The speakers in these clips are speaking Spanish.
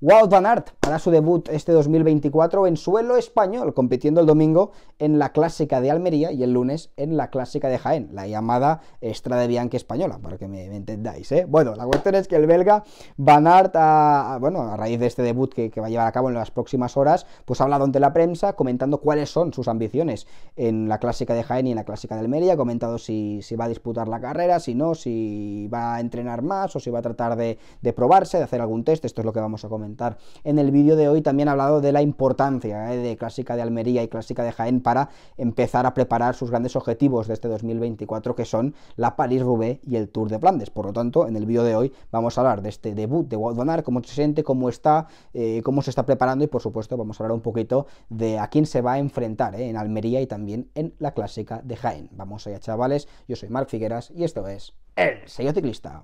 Wout van Aert hará su debut este 2024 en suelo español, compitiendo el domingo en la Clásica de Almería y el lunes en la Clásica de Jaén, la llamada Estrada Bianca española, para que me, entendáis, ¿eh? Bueno, la cuestión es que el belga van Aert, a, bueno, a raíz de este debut que, va a llevar a cabo en las próximas horas, pues ha hablado ante la prensa comentando cuáles son sus ambiciones en la Clásica de Jaén y en la Clásica de Almería, ha comentado si, va a disputar la carrera, si no, si va a entrenar más o si va a tratar de probarse, de hacer algún test, esto es lo que vamos a comentar en el vídeo de hoy también he hablado de la importancia eh, de Clásica de Almería y Clásica de Jaén para empezar a preparar sus grandes objetivos de este 2024, que son la París-Roubaix y el Tour de Flandes. Por lo tanto, en el vídeo de hoy vamos a hablar de este debut de Wout cómo se siente, cómo está, eh, cómo se está preparando y, por supuesto, vamos a hablar un poquito de a quién se va a enfrentar eh, en Almería y también en la Clásica de Jaén. Vamos allá, chavales. Yo soy Marc Figueras y esto es El Sello Ciclista.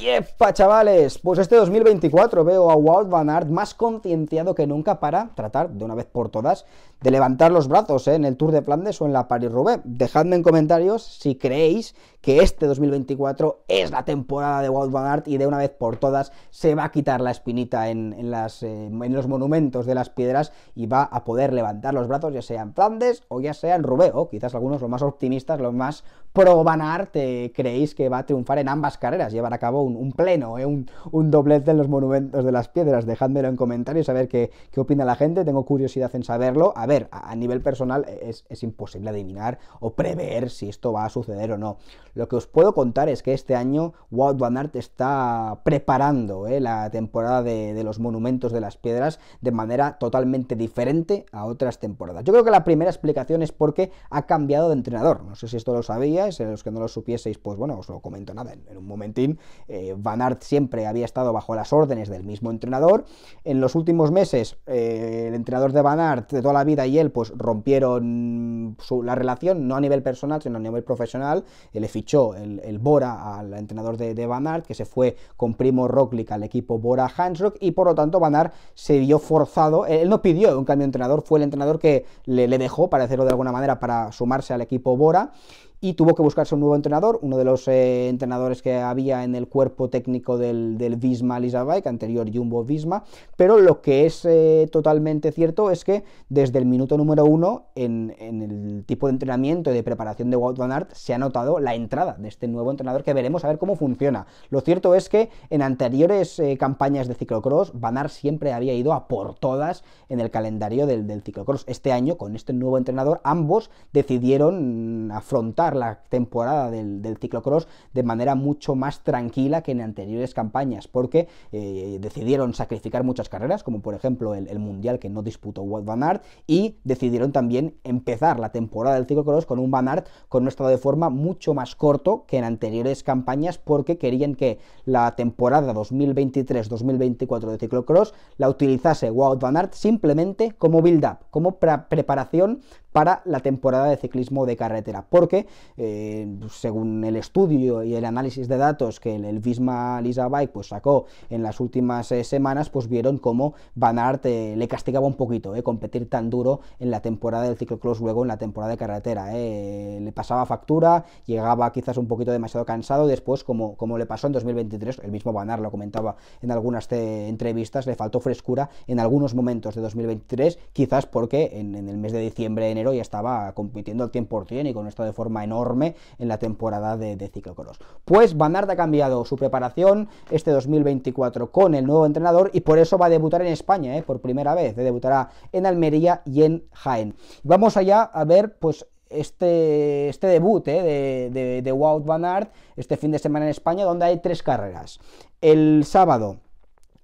¡Yepa, chavales! Pues este 2024 veo a Walt Van Aert más concienciado que nunca para tratar, de una vez por todas, de levantar los brazos ¿eh? en el Tour de Flandes o en la Paris-Roubaix. Dejadme en comentarios si creéis que este 2024 es la temporada de Walt Van Aert y de una vez por todas se va a quitar la espinita en, eh, en los monumentos de las piedras y va a poder levantar los brazos ya sea en Flandes o ya sea en Roubaix, o quizás algunos los más optimistas, los más Pro Van creéis que va a triunfar en ambas carreras, llevar a cabo un, pleno, eh, un, doblez en los monumentos de las piedras. Dejadmelo en comentarios a ver qué, qué opina la gente, tengo curiosidad en saberlo. A ver, a, nivel personal eh, es, imposible adivinar o prever si esto va a suceder o no. Lo que os puedo contar es que este año Wout Van Aert está preparando eh, la temporada de, de los monumentos de las piedras de manera totalmente diferente a otras temporadas. Yo creo que la primera explicación es porque ha cambiado de entrenador, no sé si esto lo sabía en los que no lo supieseis, pues bueno, os lo comento nada, en, un momentín. Eh, Van Aert siempre había estado bajo las órdenes del mismo entrenador. En los últimos meses, eh, el entrenador de Van Aert de toda la vida y él, pues rompieron su, la relación, no a nivel personal, sino a nivel profesional. él le fichó el, Bora al entrenador de, Van Aert, que se fue con Primo Roglic al equipo Bora Hansrock, y por lo tanto Van se vio forzado, él, no pidió un cambio de entrenador, fue el entrenador que le, le dejó, para hacerlo de alguna manera, para sumarse al equipo Bora y tuvo que buscarse un nuevo entrenador, uno de los eh, entrenadores que había en el cuerpo técnico del, del Visma Lisabike, anterior Jumbo Visma, pero lo que es eh, totalmente cierto es que desde el minuto número uno, en, el tipo de entrenamiento y de preparación de Wout Van Aert, se ha notado la entrada de este nuevo entrenador que veremos a ver cómo funciona. Lo cierto es que en anteriores eh, campañas de ciclocross, Van Aert siempre había ido a por todas en el calendario del, del ciclocross. Este año, con este nuevo entrenador, ambos decidieron afrontar la temporada del, ciclocross de manera mucho más tranquila que en anteriores campañas, porque eh, decidieron sacrificar muchas carreras, como por ejemplo el, Mundial que no disputó Wout Van Aert, y decidieron también empezar la temporada del ciclocross con un Van Aert con un estado de forma mucho más corto que en anteriores campañas, porque querían que la temporada 2023-2024 de ciclocross la utilizase Wout Van Aert simplemente como build-up, como preparación para la temporada de ciclismo de carretera, porque eh, según el estudio y el análisis de datos que el, Visma Lisa Bike pues, sacó en las últimas eh, semanas, pues vieron cómo Van eh, le castigaba un poquito competir tan duro en la temporada del ciclocross, luego en la temporada de carretera. Le pasaba factura, llegaba quizás un poquito demasiado cansado, después como, como le pasó en 2023, el mismo Van lo comentaba en algunas entrevistas, le faltó frescura en algunos momentos de 2023, quizás porque en, en el mes de diciembre, en y estaba compitiendo al 100% y con esto de forma enorme en la temporada de, de ciclocross. Pues Van Aert ha cambiado su preparación este 2024 con el nuevo entrenador y por eso va a debutar en España, ¿eh? por primera vez. Eh, debutará en Almería y en Jaén. Vamos allá a ver, pues, este, este debut ¿eh? de, de, de Wout Van Aert este fin de semana en España, donde hay tres carreras. El sábado,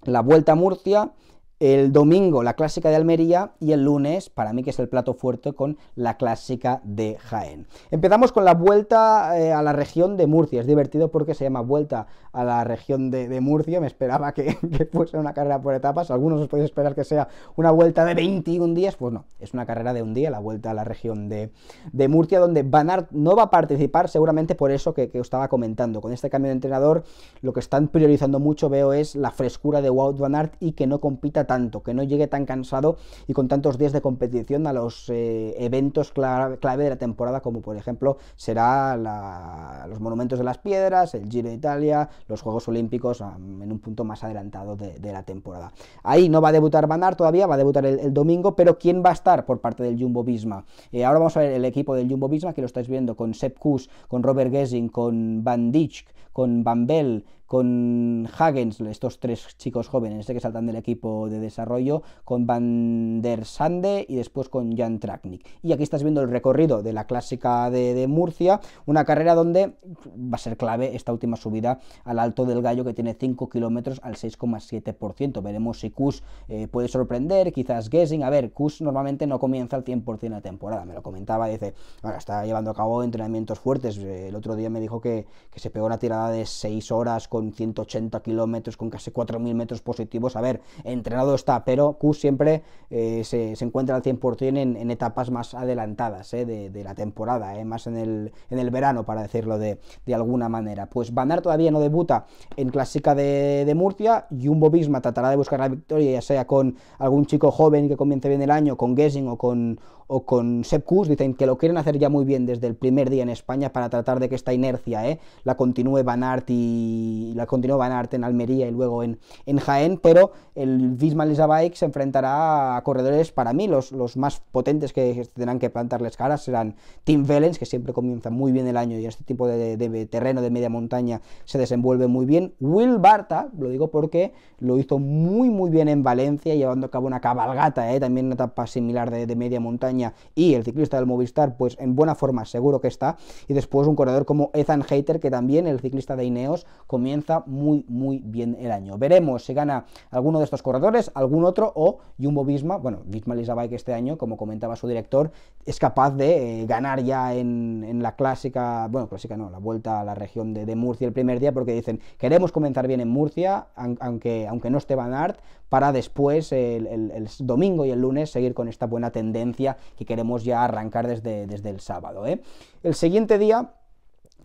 la Vuelta a Murcia, el domingo la clásica de Almería y el lunes, para mí que es el plato fuerte, con la clásica de Jaén. Empezamos con la vuelta eh, a la región de Murcia, es divertido porque se llama vuelta a la región de, Murcia. Me esperaba que, fuese una carrera por etapas. Algunos os podéis esperar que sea una vuelta de 21 días. Pues no, es una carrera de un día, la vuelta a la región de, Murcia, donde Van Aert no va a participar, seguramente por eso que, os estaba comentando. Con este cambio de entrenador, lo que están priorizando mucho, veo, es la frescura de Wout Van Aert y que no compita tanto, que no llegue tan cansado y con tantos días de competición a los eh, eventos clave, clave de la temporada, como por ejemplo será los Monumentos de las Piedras, el Giro de Italia, los Juegos Olímpicos en un punto más adelantado de, la temporada. Ahí no va a debutar Van todavía, va a debutar el, domingo, pero ¿quién va a estar por parte del Jumbo Visma? Eh, ahora vamos a ver el equipo del Jumbo Visma, que lo estáis viendo con Sepp Kuss, con Robert Gesing, con Van Dijk, con Van Bell, con Hagens, estos tres chicos jóvenes eh, que saltan del equipo de desarrollo, con Van der Sande y después con Jan Traknik. Y aquí estás viendo el recorrido de la clásica de, Murcia, una carrera donde va a ser clave esta última subida al Alto del Gallo que tiene 5 kilómetros al 6,7%. Veremos si Kus eh, puede sorprender, quizás Gessing. A ver, Kus normalmente no comienza al 100% la temporada, me lo comentaba, dice, bueno, está llevando a cabo entrenamientos fuertes. Eh, el otro día me dijo que, que se pegó una tirada de 6 horas con con 180 kilómetros, con casi 4.000 metros positivos. A ver, entrenado está, pero Q siempre eh, se, encuentra al 100% en, etapas más adelantadas eh, de, la temporada, eh, más en el, en el, verano, para decirlo de, alguna manera. Pues Banart todavía no debuta en Clásica de, de Murcia. un Bobisma tratará de buscar la victoria, ya sea con algún chico joven que comience bien el año, con Gessing o con, o con Sepp Kuss. Dicen que lo quieren hacer ya muy bien desde el primer día en España para tratar de que esta inercia la continúe Van y, y la continuó Van Aert en Almería y luego en, en Jaén, pero el Visma Bike se enfrentará a corredores para mí, los, los más potentes que tendrán que plantarles caras serán Tim Vellens, que siempre comienza muy bien el año y este tipo de, de, terreno de media montaña se desenvuelve muy bien, Will Barta, lo digo porque lo hizo muy muy bien en Valencia, llevando a cabo una cabalgata, ¿eh? también una etapa similar de, de media montaña, y el ciclista del Movistar, pues en buena forma seguro que está, y después un corredor como Ethan Hater, que también el ciclista de Ineos comienza muy, muy bien el año. Veremos si gana alguno de estos corredores, algún otro o Jumbo Visma, bueno, Visma Lisabay que este año, como comentaba su director, es capaz de eh, ganar ya en, la clásica, bueno, clásica no, la vuelta a la región de, Murcia el primer día, porque dicen, queremos comenzar bien en Murcia, aunque, aunque no esté Van para después el, domingo y el lunes seguir con esta buena tendencia que queremos ya arrancar desde, desde el sábado. ¿eh? El siguiente día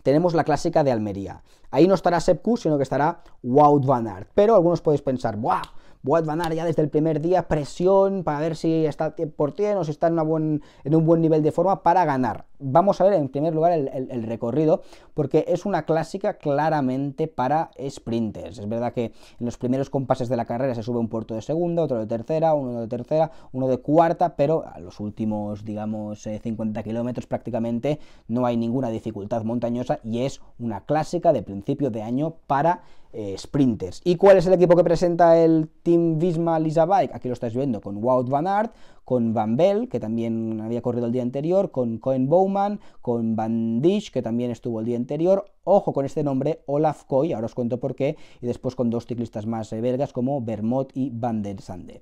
tenemos la clásica de Almería. Ahí no estará Sepku, sino que estará Wout Van Aert. Pero algunos podéis pensar, ¡buah! Boat a ya desde el primer día presión para ver si está por 100 o si está en, un buen nivel de forma para ganar. Vamos a ver en primer lugar el, el recorrido porque es una clásica claramente para sprinters. Es verdad que en los primeros compases de la carrera se sube un puerto de segunda, otro de tercera, uno de tercera, uno de cuarta, pero a los últimos, digamos, 50 eh, kilómetros prácticamente no hay ninguna dificultad montañosa y es una clásica de principio de año para eh, sprinters. ¿Y cuál es el equipo que presenta el Team Visma Lisa Bike? Aquí lo estáis viendo con Wout Van Aert, con Van Bell, que también había corrido el día anterior, con Cohen Bowman, con Van Dish, que también estuvo el día anterior. Ojo con este nombre, Olaf Coy, ahora os cuento por qué, y después con dos ciclistas más eh, belgas como Vermont y Van der Sande.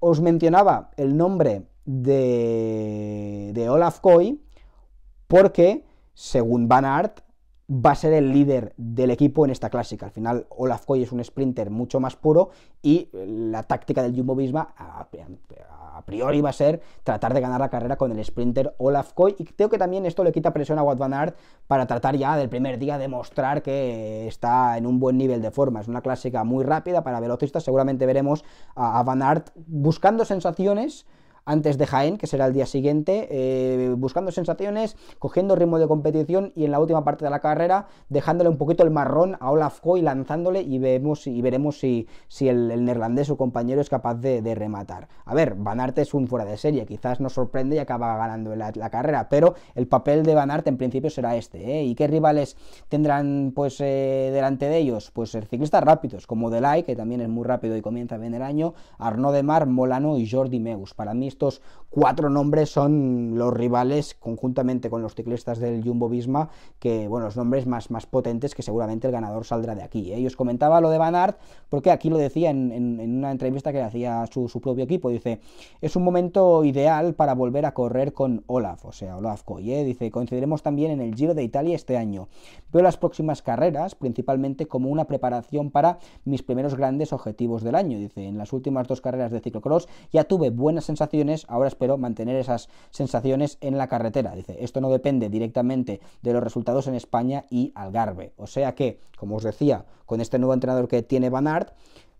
Os mencionaba el nombre de, de Olaf Coy porque, según Van Aert, va a ser el líder del equipo en esta clásica. Al final, Olaf Coy es un sprinter mucho más puro y eh, la táctica del Jumbo Visma a, priori va a ser tratar de ganar la carrera con el sprinter Olaf Coy Y creo que también esto le quita presión a Wout van Aert para tratar ya del primer día de mostrar que está en un buen nivel de forma. Es una clásica muy rápida para velocistas. Seguramente veremos a, a Van Aert buscando sensaciones antes de Jaén, que será el día siguiente, eh, buscando sensaciones, cogiendo ritmo de competición y en la última parte de la carrera dejándole un poquito el marrón a Olaf y lanzándole y, vemos, y veremos si, si el, neerlandés, o compañero, es capaz de, rematar. A ver, Van Aert es un fuera de serie, quizás nos sorprende y acaba ganando la, carrera, pero el papel de Van Aert en principio será este. ¿eh? ¿Y qué rivales tendrán pues eh, delante de ellos? Pues ciclistas rápidos, como Delay, que también es muy rápido y comienza bien el año, Arnaud de Mar, Molano y Jordi Meus. Para mí estos cuatro nombres son los rivales conjuntamente con los ciclistas del Jumbo Visma, que bueno, los nombres más, más potentes que seguramente el ganador saldrá de aquí. ellos ¿eh? Y os comentaba lo de Van Aert, porque aquí lo decía en, en, una entrevista que hacía su, su, propio equipo, dice, es un momento ideal para volver a correr con Olaf, o sea, Olaf Coye, ¿eh? dice, coincidiremos también en el Giro de Italia este año. Veo las próximas carreras principalmente como una preparación para mis primeros grandes objetivos del año, dice, en las últimas dos carreras de ciclocross ya tuve buenas sensaciones, ahora espero pero mantener esas sensaciones en la carretera. Dice, esto no depende directamente de los resultados en España y Algarve. O sea que, como os decía, con este nuevo entrenador que tiene Van Aert,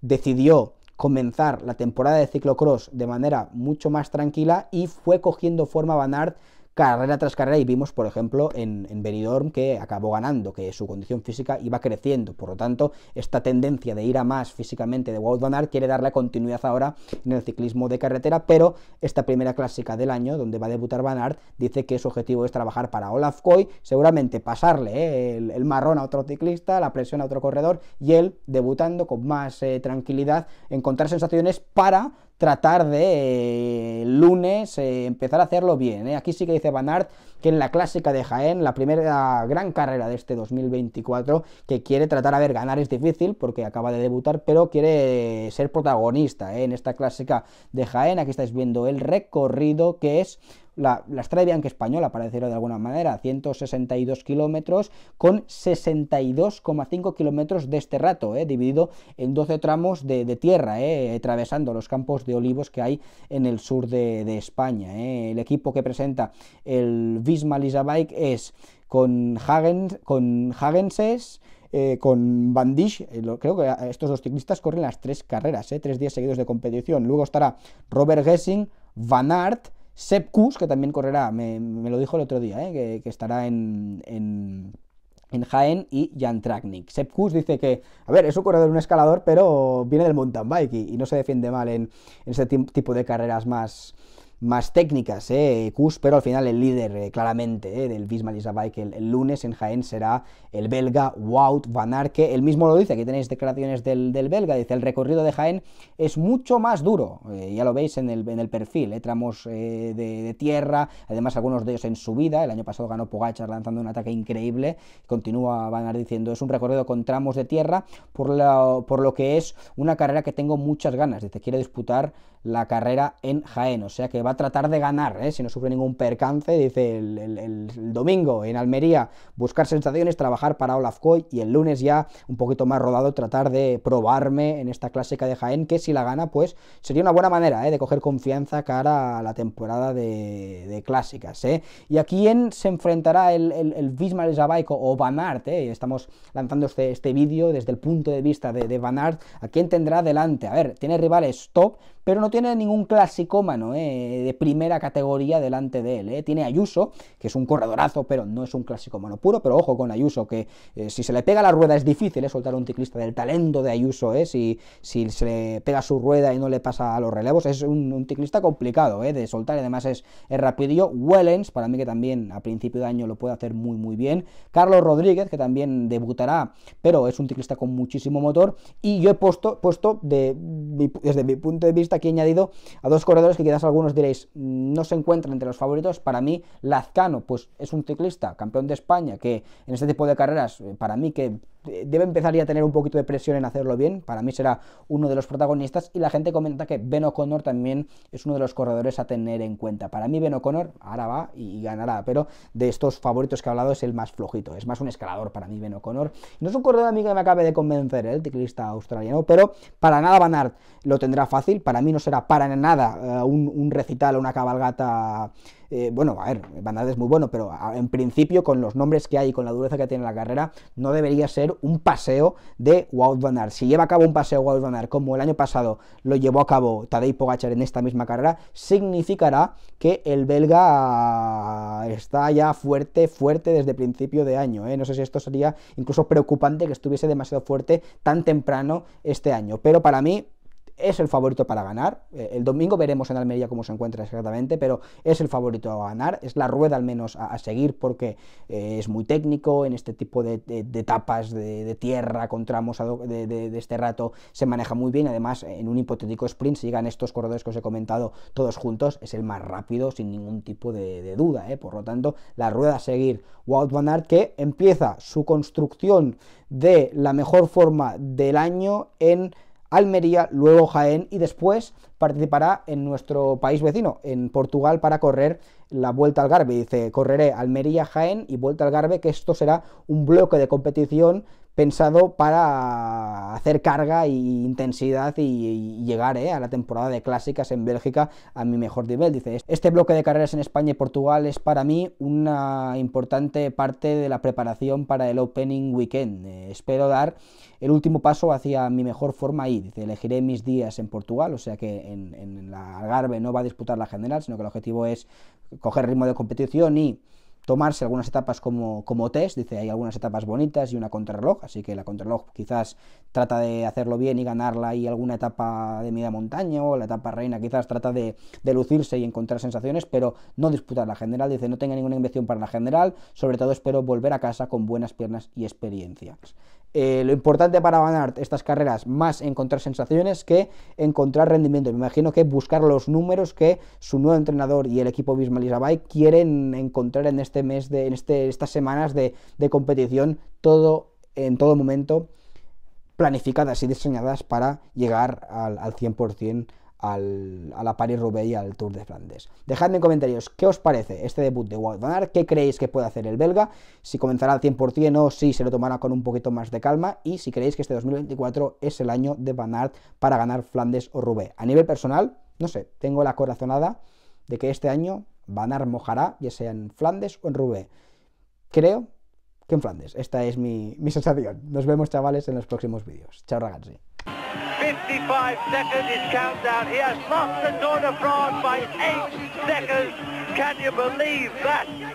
decidió comenzar la temporada de ciclocross de manera mucho más tranquila y fue cogiendo forma Van Aert carrera tras carrera y vimos, por ejemplo, en, Benidorm que acabó ganando, que su condición física iba creciendo. Por lo tanto, esta tendencia de ir a más físicamente de Wout van Aert quiere darle continuidad ahora en el ciclismo de carretera, pero esta primera clásica del año, donde va a debutar Van Aert, dice que su objetivo es trabajar para Olaf Coy, seguramente pasarle eh, el, marrón a otro ciclista, la presión a otro corredor, y él, debutando con más eh, tranquilidad, encontrar sensaciones para tratar de eh, lunes eh, empezar a hacerlo bien. Eh. Aquí sí que dice Banard que en la clásica de Jaén, la primera gran carrera de este 2024, que quiere tratar, a ver, ganar es difícil porque acaba de debutar, pero quiere ser protagonista en esta clásica de Jaén. Aquí estáis viendo el recorrido que es la, la Estrada de española, para decirlo de alguna manera, 162 kilómetros con 62,5 kilómetros de este rato, eh, dividido en 12 tramos de, tierra, eh, atravesando los campos de olivos que hay en el sur de, España. Eh. El equipo que presenta el Visma Bike es con, Hagen, con Hagenses, con Van creo que estos dos ciclistas corren las tres carreras, tres días seguidos de competición. Luego estará Robert Gessing, Van Aert Sepp Kuss, que también correrá, me, lo dijo el otro día, ¿eh? que, estará en, en, en, Jaén, y Jan Traknik. Sepp dice que, a ver, es un corredor, un escalador, pero viene del mountain bike y, no se defiende mal en, ese tipo de carreras más, más técnicas. Eh, pero al final el líder eh, claramente eh, del Visma bike el, el, lunes en Jaén será el belga Wout van que Él mismo lo dice, aquí tenéis declaraciones del, belga, dice el recorrido de Jaén es mucho más duro, eh, ya lo veis en el, en el perfil, eh, tramos de, tierra, además algunos de ellos en subida, el año pasado ganó Pogachar lanzando un ataque increíble, continúa Van Aert diciendo, es un recorrido con tramos de tierra, por, la, por lo que es una carrera que tengo muchas ganas, dice, quiere disputar la carrera en Jaén, o sea que va tratar de ganar, ¿eh? si no sufre ningún percance, dice el, domingo en Almería, buscar sensaciones, trabajar para Olaf Coy y el lunes ya un poquito más rodado, tratar de probarme en esta clásica de Jaén, que si la gana, pues sería una buena manera ¿eh? de coger confianza cara a la temporada de, clásicas. ¿eh? ¿Y a quién se enfrentará el, Bismarck o Van Aert? Estamos lanzando este, este, vídeo desde el punto de vista de, de Van ¿a quién tendrá delante? A ver, tiene rivales top, pero no tiene ningún clasicómano eh, de primera categoría delante de él. Eh. Tiene Ayuso, que es un corredorazo, pero no es un clasicómano puro, pero ojo con Ayuso, que eh, si se le pega la rueda es difícil eh, soltar a un ciclista del talento de Ayuso, si, si se le pega su rueda y no le pasa a los relevos, es un, ciclista complicado de soltar, y además es, rapidillo. Wellens, para mí que también a principio de año lo puede hacer muy muy bien. Carlos Rodríguez, que también debutará, pero es un ciclista con muchísimo motor, y yo he puesto, puesto desde mi punto de vista, aquí añadido a dos corredores que quizás algunos diréis no se encuentran entre los favoritos. Para mí, Lazcano, pues es un ciclista, campeón de España, que en este tipo de carreras, eh, para mí que debe empezar ya a tener un poquito de presión en hacerlo bien. Para mí será uno de los protagonistas. Y la gente comenta que Ben O'Connor también es uno de los corredores a tener en cuenta. Para mí, Ben O'Connor ahora va y ganará, pero de estos favoritos que he hablado es el más flojito. Es más un escalador para mí, Ben O'Connor. No es un corredor amigo que me acabe de convencer, ¿eh? el ciclista australiano, pero para nada Van lo tendrá fácil. Para mí no será para nada eh, un, un, recital o una cabalgata eh, bueno, a ver, Van es muy bueno, pero en principio con los nombres que hay y con la dureza que tiene la carrera, no debería ser un paseo de Wout Van Aert. Si lleva a cabo un paseo Wout Van Aert, como el año pasado lo llevó a cabo Tadej Pogachar en esta misma carrera, significará que el belga ah, está ya fuerte, fuerte desde principio de año. ¿eh? No sé si esto sería incluso preocupante que estuviese demasiado fuerte tan temprano este año, pero para mí es el favorito para ganar. Eh, el domingo veremos en Almería cómo se encuentra exactamente, pero es el favorito a ganar. Es la rueda al menos a, seguir porque eh, es muy técnico en este tipo de, etapas de, tierra con tramos de, este rato. Se maneja muy bien. Además, en un hipotético sprint, si llegan estos corredores que os he comentado todos juntos, es el más rápido sin ningún tipo de, duda. Eh. Por lo tanto, la rueda a seguir. Wout Van Aert que empieza su construcción de la mejor forma del año en Almería, luego Jaén y después participará en nuestro país vecino, en Portugal, para correr la Vuelta al Garbe. Dice, correré Almería, Jaén y Vuelta al Garbe, que esto será un bloque de competición pensado para hacer carga e intensidad y, llegar eh, a la temporada de clásicas en Bélgica a mi mejor nivel. Dice, este bloque de carreras en España y Portugal es para mí una importante parte de la preparación para el Opening Weekend. Eh, espero dar el último paso hacia mi mejor forma ahí. Dice, elegiré mis días en Portugal, o sea que en, en la Algarve no va a disputar la general, sino que el objetivo es coger ritmo de competición y tomarse algunas etapas como, como test, dice hay algunas etapas bonitas y una contrarreloj, así que la contrarreloj quizás trata de hacerlo bien y ganarla y alguna etapa de media montaña o la etapa reina quizás trata de, de lucirse y encontrar sensaciones, pero no disputar la general, dice no tenga ninguna inversión para la general, sobre todo espero volver a casa con buenas piernas y experiencias. Eh, lo importante para ganar estas carreras más encontrar sensaciones que encontrar rendimiento. Me imagino que buscar los números que su nuevo entrenador y el equipo Bismarck quieren encontrar en este mes de en este, estas semanas de, competición todo en todo momento planificadas y diseñadas para llegar al, al 100% al, a la Paris-Roubaix y al Tour de Flandes. Dejadme en comentarios qué os parece este debut de Wout van Aert, qué creéis que puede hacer el belga, si comenzará al 100% o si se lo tomará con un poquito más de calma y si creéis que este 2024 es el año de van Aert para ganar Flandes o Roubaix. A nivel personal, no sé, tengo la corazonada de que este año van Aert mojará, ya sea en Flandes o en Roubaix. Creo que en Flandes. Esta es mi, mi sensación. Nos vemos, chavales, en los próximos vídeos. Chao, ragazzi. 55 seconds is countdown. He has lost the Tour de France by eight seconds. Can you believe that?